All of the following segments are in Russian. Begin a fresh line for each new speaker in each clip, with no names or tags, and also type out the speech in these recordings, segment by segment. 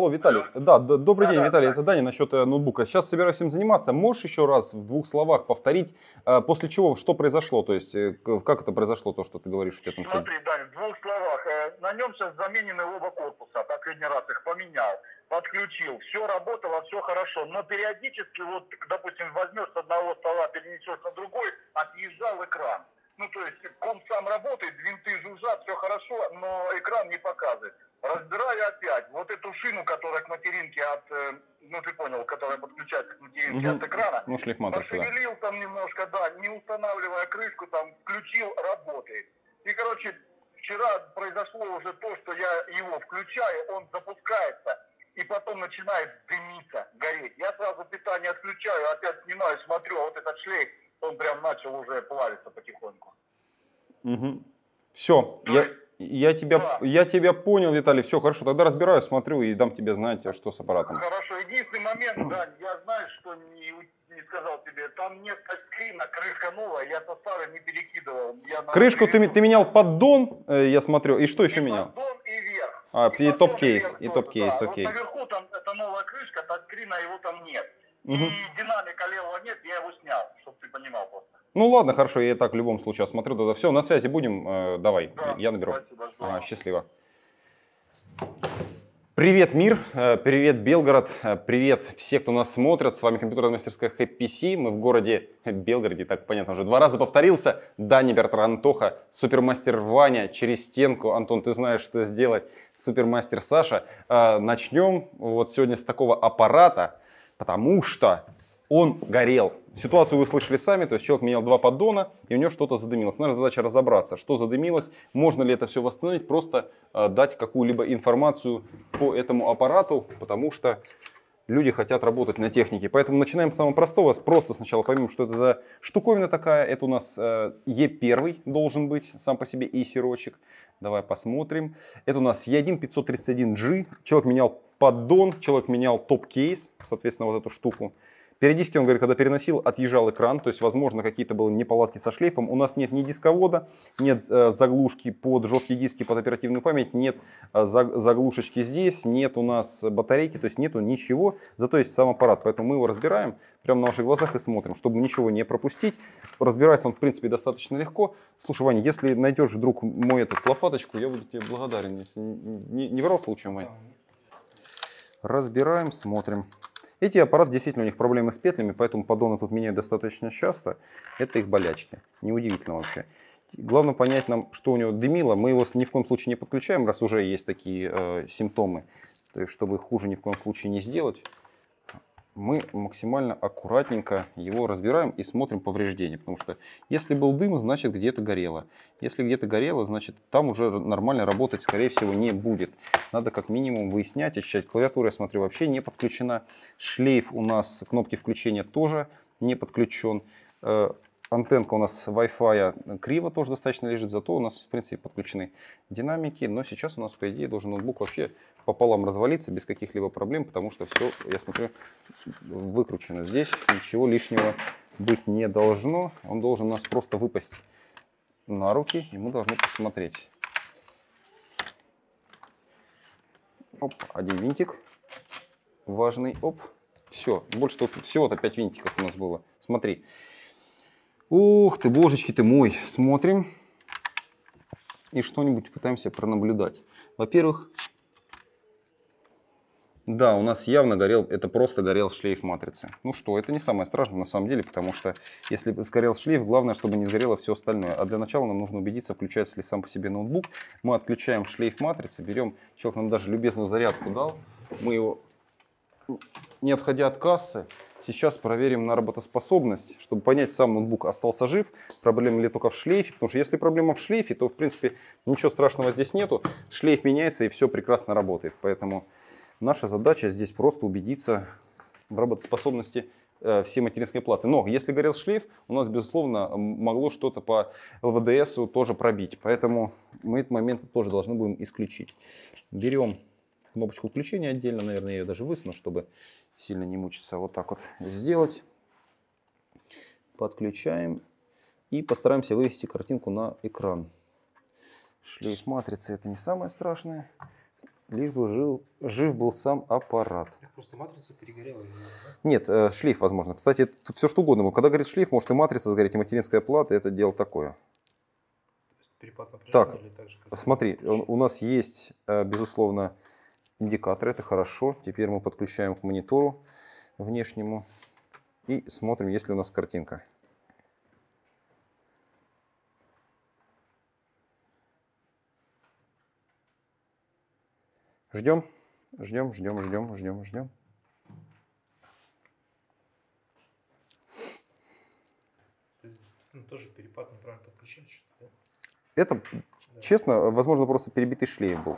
Алло, Виталий. Да, добрый да, день, да, Виталий. Да. Это Даня насчет э, ноутбука. Сейчас собираюсь им заниматься. Можешь еще раз в двух словах повторить, э, после чего что произошло? То есть, э, как это произошло, то, что ты говоришь у тебя Смотри, Даня,
в двух словах. На нем сейчас заменены оба корпуса. Последний раз
их поменял, подключил. Все работало, все хорошо. Но периодически, вот, допустим, возьмешь с одного стола, перенесешь на другой, отъезжал экран. Ну, то есть, комп сам работает, винты жужжат, все хорошо, но экран не показывает разбираю опять вот эту шину, которая к материнке от, э, ну ты понял, которая подключается к материнке угу. от экрана. Ну, шлифматор, Пошевелил
да. там немножко, да, не устанавливая крышку, там, включил, работает. И, короче, вчера произошло уже то, что я его включаю, он запускается, и
потом начинает дымиться, гореть. Я сразу питание отключаю, опять снимаю, смотрю, а вот этот шлейф, он прям начал уже плавиться потихоньку. Угу. Все, я... Я тебя, да. я тебя понял, Виталий. Все, хорошо, тогда разбираю, смотрю и дам тебе знать, а, что с аппаратом. Хорошо. Единственный момент, да, я знаю,
что не, не сказал тебе. Там нет тачскрина,
крышка новая, я со старой не перекидывал. Я Крышку ты, ты менял поддон, э, я смотрю. И что еще и менял? Поддон и вверх. А, и, и топ-кейс, и топ-кейс, да. окей. Вот наверху там это новая крышка, тачскрина его там нет. Угу. И динамика левого нет, я его снял, чтобы ты понимал просто. Ну ладно, хорошо, я и так в любом случае осмотрю тогда все. На связи будем, э, давай, да, я наберу. Спасибо, ага, счастливо. Привет, мир, э, привет, Белгород, э, привет все, кто нас смотрит. С вами компьютерная мастерская Happy C. Мы в городе Белгороде, так понятно, уже два раза повторился. Дани Бертра Антоха, супермастер Ваня, через стенку. Антон, ты знаешь, что сделать. Супермастер Саша. Э, начнем вот сегодня с такого аппарата, потому что он горел. Ситуацию вы слышали сами, то есть человек менял два поддона, и у него что-то задымилось. Наша задача разобраться, что задымилось, можно ли это все восстановить, просто э, дать какую-либо информацию по этому аппарату, потому что люди хотят работать на технике. Поэтому начинаем с самого простого. Просто сначала поймем, что это за штуковина такая. Это у нас э, Е1 должен быть сам по себе и сирочек. Давай посмотрим. Это у нас Е1 531G. Человек менял поддон, человек менял топ-кейс, соответственно, вот эту штуку. Периодически он, говорит, когда переносил, отъезжал экран, то есть, возможно, какие-то были неполадки со шлейфом. У нас нет ни дисковода, нет э, заглушки под жесткие диски, под оперативную память, нет э, заглушечки здесь, нет у нас батарейки, то есть нету ничего, зато есть сам аппарат, поэтому мы его разбираем прямо на ваших глазах и смотрим, чтобы ничего не пропустить. Разбирается он, в принципе, достаточно легко. Слушай, Ваня, если найдешь вдруг мой этот лопаточку, я буду тебе благодарен, если не, не врал случаем, Ваня. Разбираем, смотрим. Эти аппараты действительно у них проблемы с петлями, поэтому поддоны тут меняют достаточно часто. Это их болячки. Неудивительно вообще. Главное понять нам, что у него дымило. Мы его ни в коем случае не подключаем, раз уже есть такие э, симптомы, то есть, чтобы хуже ни в коем случае не сделать мы максимально аккуратненько его разбираем и смотрим повреждения. Потому что если был дым, значит где-то горело. Если где-то горело, значит там уже нормально работать, скорее всего, не будет. Надо как минимум выяснять, очищать. Клавиатура, я смотрю, вообще не подключена. Шлейф у нас кнопки включения тоже не подключен. Э, Антенка у нас Wi-Fi э, криво тоже достаточно лежит, зато у нас, в принципе, подключены динамики. Но сейчас у нас, по идее, должен ноутбук вообще пополам развалиться без каких-либо проблем, потому что все, я смотрю, выкручено. Здесь ничего лишнего быть не должно. Он должен у нас просто выпасть на руки, и мы должны посмотреть. Оп, один винтик важный. Оп, все. Больше тут всего-то 5 винтиков у нас было. Смотри. Смотри. Ух ты, божечки ты мой. Смотрим и что-нибудь пытаемся пронаблюдать. Во-первых, да, у нас явно горел, это просто горел шлейф матрицы. Ну что, это не самое страшное на самом деле, потому что если сгорел шлейф, главное, чтобы не сгорело все остальное. А для начала нам нужно убедиться, включается ли сам по себе ноутбук. Мы отключаем шлейф матрицы, берем, человек нам даже любезно зарядку дал, мы его, не отходя от кассы, Сейчас проверим на работоспособность, чтобы понять, сам ноутбук остался жив, проблема ли только в шлейфе. Потому что если проблема в шлейфе, то в принципе ничего страшного здесь нету. Шлейф меняется и все прекрасно работает. Поэтому наша задача здесь просто убедиться в работоспособности э, всей материнской платы. Но если горел шлейф, у нас, безусловно, могло что-то по ЛВДСу тоже пробить. Поэтому мы этот момент тоже должны будем исключить. Берем кнопочку включения отдельно, наверное, я ее даже высуну, чтобы сильно не мучиться. Вот так вот сделать. Подключаем и постараемся вывести картинку на экран. Шлейф матрицы это не самое страшное. Лишь бы жил, жив был сам аппарат. просто матрица перегорела. Нет, э, шлейф, возможно. Кстати, тут все что угодно. Когда говорит шлейф, может и матрица сгореть, и материнская плата. Это дело такое. так, так же, смотри, у нас есть, э, безусловно, индикатор, это хорошо. Теперь мы подключаем к монитору внешнему и смотрим, есть ли у нас картинка. Ждем, ждем, ждем, ждем, ждем, ждем.
Ну, тоже перепад неправильно подключили что-то, да?
Это, да. честно, возможно, просто перебитый шлейф был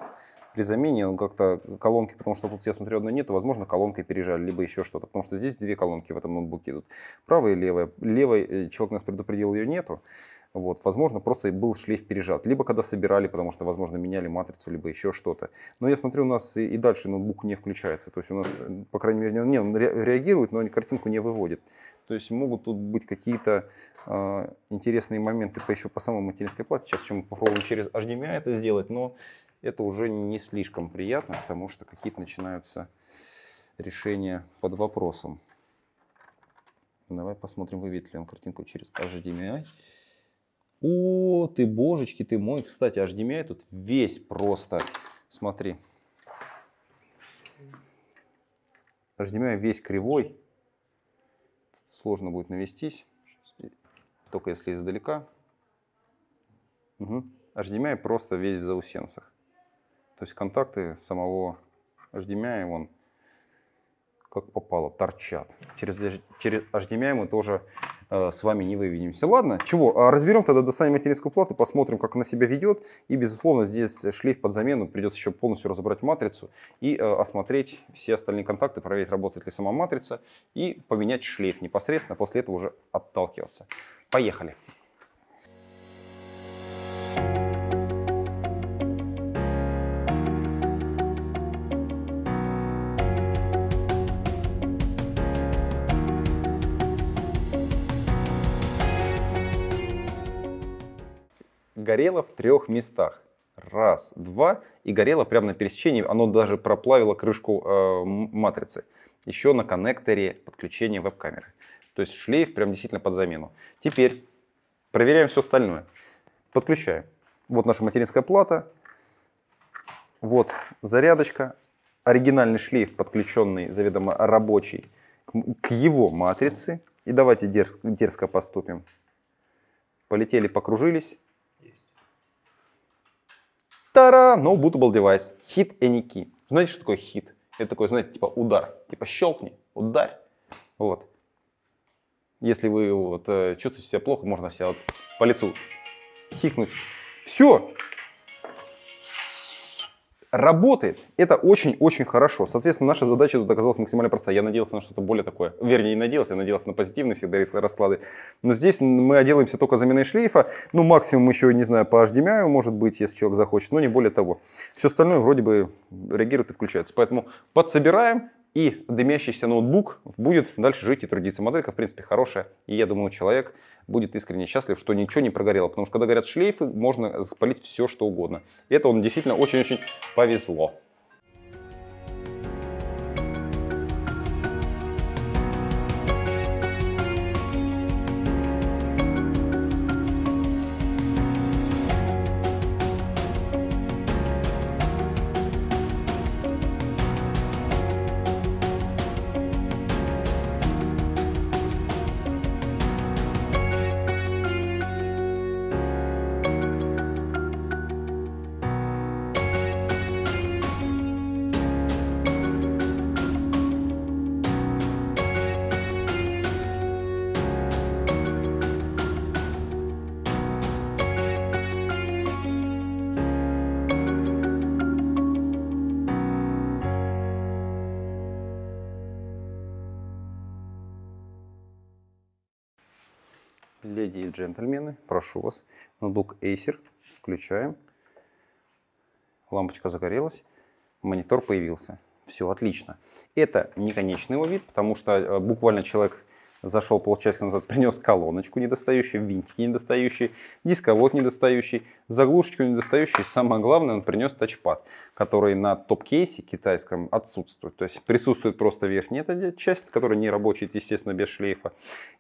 при замене как-то колонки, потому что тут я смотрю, одной нету, возможно, колонкой пережали, либо еще что-то, потому что здесь две колонки в этом ноутбуке идут, правая и левая. Левой, э, человек нас предупредил, ее нету, вот, возможно, просто был шлейф пережат. Либо когда собирали, потому что, возможно, меняли матрицу, либо еще что-то. Но я смотрю, у нас и, и дальше ноутбук не включается. То есть у нас, по крайней мере, не, он реагирует, но картинку не выводит. То есть могут тут быть какие-то э, интересные моменты по, еще по самой материнской плате. Сейчас чем мы попробуем через HDMI это сделать, но это уже не слишком приятно, потому что какие-то начинаются решения под вопросом. Давай посмотрим, выведет ли он картинку через HDMI. О, ты божечки, ты мой. Кстати, HDMI тут весь просто. Смотри. HDMI весь кривой. сложно будет навестись. Только если издалека. Угу. HDMI просто весь в заусенцах. То есть контакты самого HDMI, он как попало, торчат. Через, через HDMI мы тоже э, с вами не выведемся. Ладно, чего, а разберем тогда, достанем материнскую плату, посмотрим, как она себя ведет. И, безусловно, здесь шлейф под замену, придется еще полностью разобрать матрицу и э, осмотреть все остальные контакты, проверить, работает ли сама матрица, и поменять шлейф непосредственно, после этого уже отталкиваться. Поехали! Thank горело в трех местах. Раз, два, и горело прямо на пересечении. Оно даже проплавило крышку э, матрицы. Еще на коннекторе подключения веб-камеры. То есть шлейф прям действительно под замену. Теперь проверяем все остальное. Подключаем. Вот наша материнская плата. Вот зарядочка. Оригинальный шлейф, подключенный заведомо рабочий к его матрице. И давайте дерзко, дерзко поступим. Полетели, покружились. Тара! No bootable девайс. Hit any key. Знаете, что такое хит? Это такой, знаете, типа удар. Типа щелкни, ударь. Вот. Если вы вот, э, чувствуете себя плохо, можно себя вот по лицу хикнуть. Все, работает. Это очень-очень хорошо. Соответственно, наша задача тут оказалась максимально простая. Я надеялся на что-то более такое. Вернее, не надеялся, я надеялся на позитивные всегда расклады. Но здесь мы отделаемся только заменой шлейфа. Ну, максимум еще, не знаю, по HDMI, может быть, если человек захочет, но не более того. Все остальное вроде бы реагирует и включается. Поэтому подсобираем, и дымящийся ноутбук будет дальше жить и трудиться. Моделька, в принципе, хорошая. И я думаю, человек будет искренне счастлив, что ничего не прогорело. Потому что когда горят шлейфы, можно запалить все, что угодно. И это он действительно очень-очень повезло. Леди и джентльмены, прошу вас. Ноутбук Acer. Включаем. Лампочка загорелась. Монитор появился. Все отлично. Это не конечный его вид, потому что э, буквально человек зашел полчасика назад, принес колоночку недостающую, винтики недостающие, дисковод недостающий, заглушечку недостающую. И самое главное, он принес тачпад, который на топ-кейсе китайском отсутствует. То есть присутствует просто верхняя эта часть, которая не работает, естественно, без шлейфа.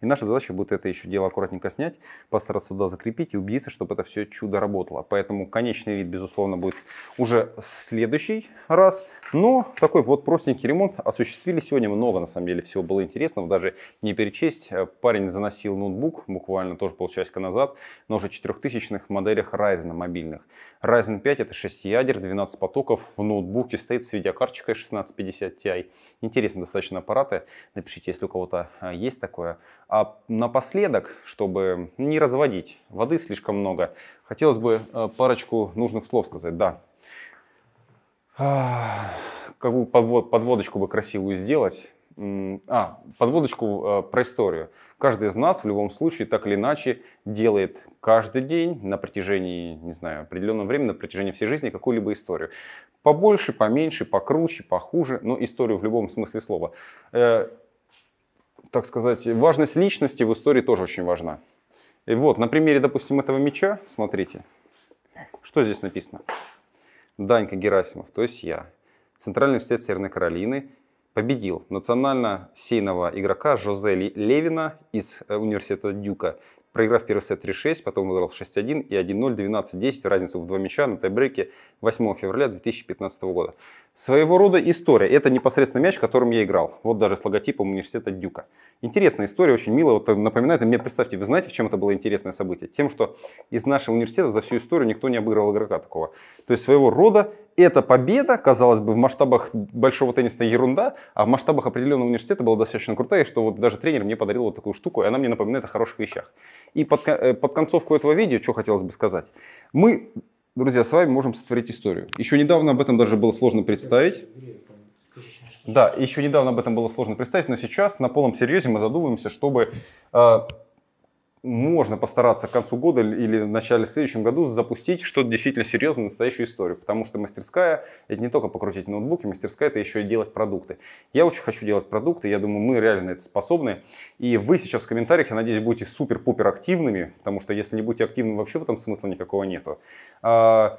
И наша задача будет это еще дело аккуратненько снять, постараться сюда закрепить и убедиться, чтобы это все чудо работало. Поэтому конечный вид, безусловно, будет уже следующий раз. Но такой вот простенький ремонт осуществили сегодня много, на самом деле, всего было интересного. Даже не перед учесть. Э, парень заносил ноутбук буквально тоже полчасика назад но уже четырехтысячных моделях Ryzen мобильных. Ryzen 5 это 6 ядер, 12 потоков. В ноутбуке стоит с видеокарточкой 1650 Ti. Интересно, достаточно аппараты. Напишите, если у кого-то э, есть такое. А напоследок, чтобы не разводить, воды слишком много, хотелось бы э, парочку нужных слов сказать. Да, а, какую подводочку бы красивую сделать. А, подводочку э, про историю. Каждый из нас в любом случае так или иначе делает каждый день на протяжении, не знаю, определенного времени, на протяжении всей жизни какую-либо историю. Побольше, поменьше, покруче, похуже, но историю в любом смысле слова. Э, так сказать, важность личности в истории тоже очень важна. И вот, на примере, допустим, этого меча, смотрите, что здесь написано? Данька Герасимов, то есть я, Центральный университет Северной Каролины, победил национально-сейного игрока Жозе Левина из э, университета Дюка, проиграв первый сет 3-6, потом выиграл 6-1 и 1-0, 12-10, разницу в два мяча на тайбреке 8 февраля 2015 года. Своего рода история. Это непосредственно мяч, которым я играл. Вот даже с логотипом университета Дюка. Интересная история, очень милая. Вот напоминает мне, представьте, вы знаете, в чем это было интересное событие? Тем, что из нашего университета за всю историю никто не обыграл игрока такого. То есть своего рода эта победа, казалось бы, в масштабах большого тенниса ерунда, а в масштабах определенного университета была достаточно крутая, что вот даже тренер мне подарил вот такую штуку, и она мне напоминает о хороших вещах. И под, э, под концовку этого видео, что хотелось бы сказать, мы друзья, с вами можем сотворить историю. Еще недавно об этом даже было сложно представить. Да, еще недавно об этом было сложно представить, но сейчас на полном серьезе мы задумываемся, чтобы а, можно постараться к концу года или в начале следующем году запустить что-то действительно серьезное, настоящую историю. Потому что мастерская – это не только покрутить ноутбуки, мастерская – это еще и делать продукты. Я очень хочу делать продукты, я думаю, мы реально это способны. И вы сейчас в комментариях, я надеюсь, будете супер-пупер активными, потому что если не будете активны вообще в этом смысла никакого нету. А,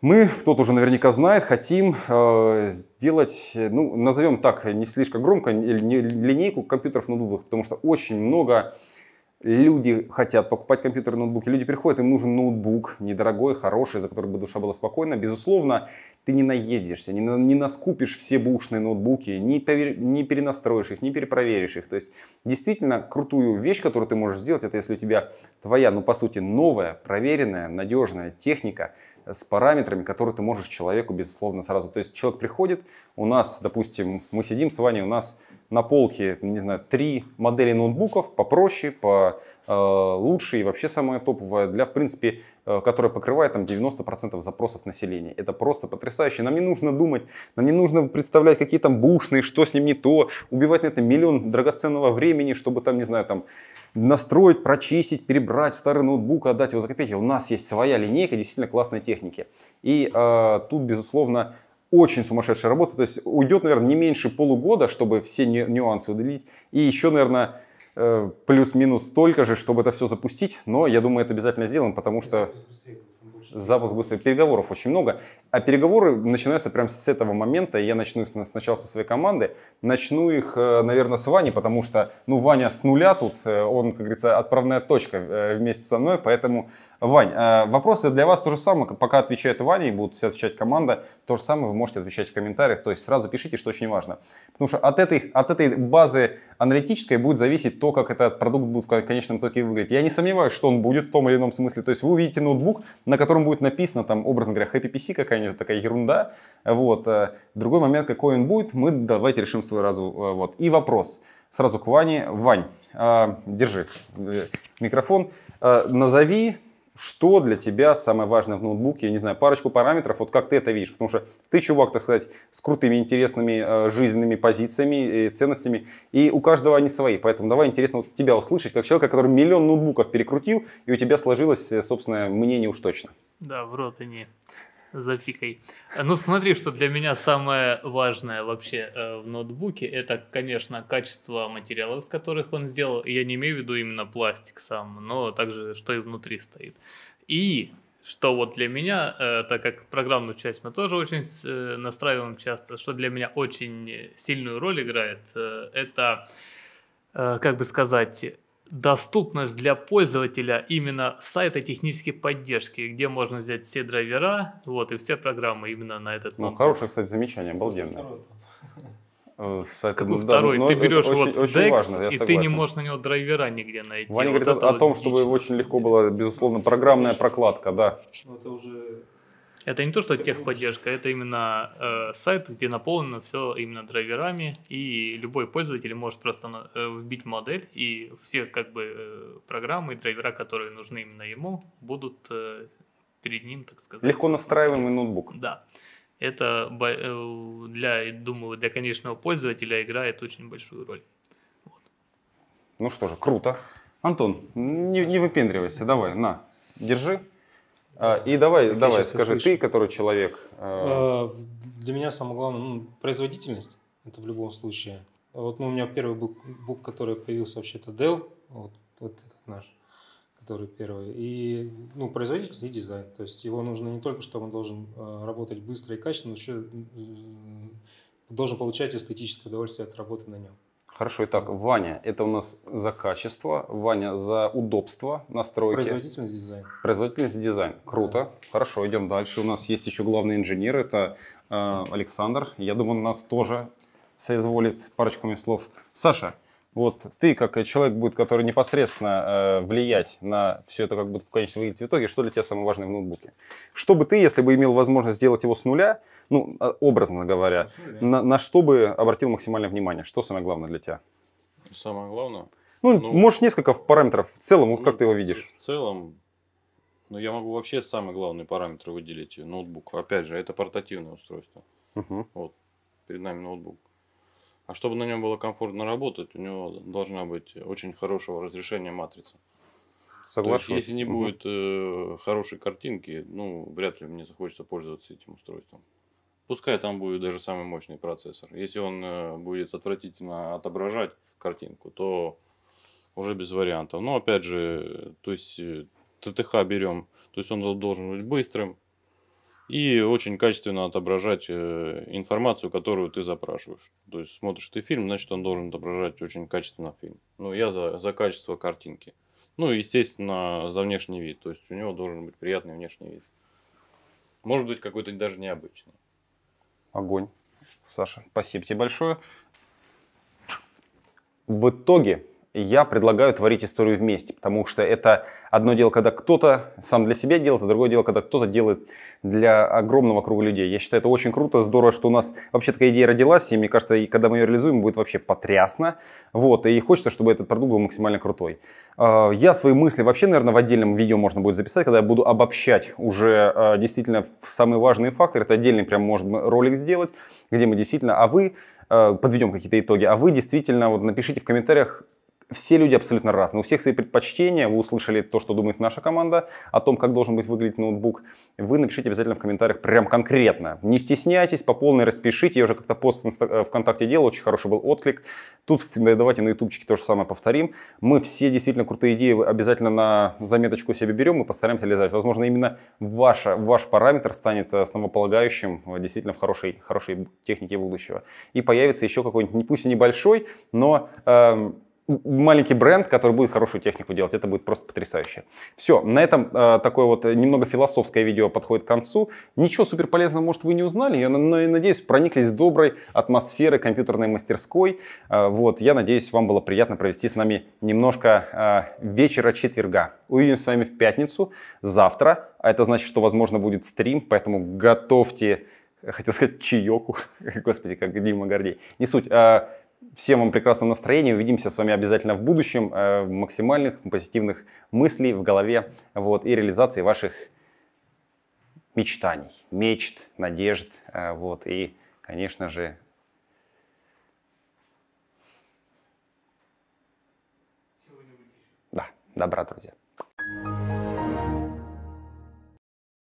мы, кто-то уже наверняка знает, хотим э, сделать, ну, назовем так, не слишком громко, линейку компьютеров ноутбуков, потому что очень много люди хотят покупать компьютеры, ноутбуки, люди приходят, им нужен ноутбук недорогой, хороший, за который бы душа была спокойна. Безусловно, ты не наездишься, не, на, не наскупишь все бушные ноутбуки, не, повер, не перенастроишь их, не перепроверишь их. То есть, действительно, крутую вещь, которую ты можешь сделать, это если у тебя твоя, ну, по сути, новая, проверенная, надежная техника – с параметрами, которые ты можешь человеку, безусловно, сразу. То есть человек приходит, у нас, допустим, мы сидим с вами, у нас на полке, не знаю, три модели ноутбуков попроще, по э, лучше и вообще самая топовая для, в принципе, э, которая покрывает там 90% запросов населения. Это просто потрясающе. Нам не нужно думать, нам не нужно представлять, какие там бушные, что с ним не то, убивать на это миллион драгоценного времени, чтобы там, не знаю, там настроить, прочистить, перебрать старый ноутбук, отдать его за копейки. У нас есть своя линейка действительно классной техники. И э, тут, безусловно, очень сумасшедшая работа. То есть уйдет, наверное, не меньше полугода, чтобы все нюансы удалить. И еще, наверное, э, плюс-минус столько же, чтобы это все запустить. Но я думаю, это обязательно сделаем, потому что запуск быстрый переговоров очень много. А переговоры начинаются прямо с этого момента. Я начну сначала со своей команды. Начну их, э, наверное, с Вани, потому что, ну, Ваня с нуля тут, э, он, как говорится, отправная точка э, вместе со мной. Поэтому Вань, э, вопросы для вас то же самое. Пока отвечает Ваня и будут все отвечать команда, то же самое вы можете отвечать в комментариях. То есть сразу пишите, что очень важно. Потому что от этой, от этой базы аналитической будет зависеть то, как этот продукт будет в конечном итоге выглядеть. Я не сомневаюсь, что он будет в том или ином смысле. То есть вы увидите ноутбук, на котором будет написано, там, образно говоря, Happy PC какая-нибудь такая ерунда. Вот. Э, другой момент, какой он будет, мы давайте решим сразу. Э, вот. И вопрос сразу к Ване. Вань, держи микрофон. Назови что для тебя самое важное в ноутбуке? Я не знаю, парочку параметров, вот как ты это видишь? Потому что ты чувак, так сказать, с крутыми, интересными э, жизненными позициями, э, ценностями, и у каждого они свои. Поэтому давай интересно вот тебя услышать, как человека, который миллион ноутбуков перекрутил, и у тебя сложилось э, собственно, мнение уж точно.
Да, в рот и не за фикой. Ну, смотри, что для меня самое важное вообще э, в ноутбуке, это, конечно, качество материалов, из которых он сделал. Я не имею в виду именно пластик сам, но также, что и внутри стоит. И что вот для меня, э, так как программную часть мы тоже очень э, настраиваем часто, что для меня очень сильную роль играет, э, это, э, как бы сказать, доступность для пользователя именно сайта технической поддержки, где можно взять все драйвера вот, и все программы именно на этот момент. Ну, хорошее,
кстати, замечание, обалденное. Сайт, э, Какой да, второй? Но ну, ты берешь вот очень Dex, важно, и ты не можешь на него драйвера нигде найти. Ваня вот говорит о, том, чтобы очень легко было, безусловно, программная прокладка, да.
Но ну, это уже это не то, что техподдержка, это именно э, сайт, где наполнено все именно драйверами, и любой пользователь может просто на, э, вбить модель, и все как бы э, программы и драйвера, которые нужны именно ему, будут э, перед ним, так сказать. Легко
настраиваемый ноутбук.
Да. Это э, для, думаю, для конечного пользователя играет очень большую роль. Вот.
Ну что же, круто. Антон, не, не выпендривайся, давай, на, держи. А, и давай, давай, скажи, ты, который человек. Э... э для меня самое главное ну, производительность. Это в любом случае. Вот ну, у меня первый бук, бук который появился вообще, это Dell, вот, вот этот наш, который первый. И ну, производительность и дизайн. То есть его нужно не только, чтобы он должен э, работать быстро и качественно, но еще должен получать эстетическое удовольствие от работы на нем. Хорошо, итак, Ваня, это у нас за качество, Ваня за удобство настройки. Производительность дизайн. Производительность дизайн. Круто. Да. Хорошо, идем дальше. У нас есть еще главный инженер, это э, Александр. Я думаю, он нас тоже соизволит парочками слов. Саша, вот ты, как человек будет, который непосредственно э, влиять на все это, как будто в конечном выглядеть в итоге, что для тебя самое важное в ноутбуке? Что бы ты, если бы имел возможность сделать его с нуля, ну, а, образно говоря, на, на что бы обратил максимальное внимание? Что самое главное для тебя?
Самое главное? Ну, ну можешь
несколько параметров. В целом, вот ну, как ты его видишь?
В целом, ну, я могу вообще самый главный параметр выделить э, ноутбук. Опять же, это портативное устройство. Угу. Вот, перед нами ноутбук. А чтобы на нем было комфортно работать, у него должна быть очень хорошего разрешения матрица.
Согласен. если не будет
угу. хорошей картинки, ну, вряд ли мне захочется пользоваться этим устройством. Пускай там будет даже самый мощный процессор. Если он э, будет отвратительно отображать картинку, то уже без вариантов. Но опять же, то есть э, ТТХ берем, то есть он должен быть быстрым, и очень качественно отображать э, информацию, которую ты запрашиваешь. То есть смотришь ты фильм, значит он должен отображать очень качественно фильм. Ну, я за, за качество картинки. Ну, естественно, за внешний вид. То есть у него должен быть приятный внешний вид. Может быть, какой-то даже необычный. Огонь. Саша, спасибо тебе большое.
В итоге я предлагаю творить историю вместе, потому что это одно дело, когда кто-то сам для себя делает, а другое дело, когда кто-то делает для огромного круга людей. Я считаю, это очень круто, здорово, что у нас вообще такая идея родилась, и мне кажется, и когда мы ее реализуем, будет вообще потрясно. Вот, и хочется, чтобы этот продукт был максимально крутой. А, я свои мысли вообще, наверное, в отдельном видео можно будет записать, когда я буду обобщать уже а, действительно самые важные факторы. Это отдельный прям, можем ролик сделать, где мы действительно, а вы а, подведем какие-то итоги, а вы действительно вот напишите в комментариях, все люди абсолютно разные, у всех свои предпочтения, вы услышали то, что думает наша команда о том, как должен быть выглядеть ноутбук, вы напишите обязательно в комментариях прям конкретно. Не стесняйтесь, по полной распишите, я уже как-то пост э, ВКонтакте делал, очень хороший был отклик. Тут давайте на ютубчике то же самое повторим. Мы все действительно крутые идеи обязательно на заметочку себе берем и постараемся реализовать. Возможно, именно ваша, ваш параметр станет основополагающим э, действительно в хорошей, хорошей технике будущего. И появится еще какой-нибудь, пусть и небольшой, но... Э, маленький бренд, который будет хорошую технику делать. Это будет просто потрясающе. Все, на этом э, такое вот немного философское видео подходит к концу. Ничего супер полезного, может, вы не узнали. Я, но, я надеюсь, прониклись доброй атмосферы компьютерной мастерской. Э, вот, я надеюсь, вам было приятно провести с нами немножко э, вечера четверга. Увидимся с вами в пятницу, завтра. А это значит, что, возможно, будет стрим, поэтому готовьте, хотел сказать, чаеку. Господи, как Дима Гордей. Не суть. Э, Всем вам прекрасного настроения. Увидимся с вами обязательно в будущем. Э, максимальных позитивных мыслей в голове вот, и реализации ваших мечтаний, мечт, надежд. Э, вот, и, конечно же, да, добра, друзья.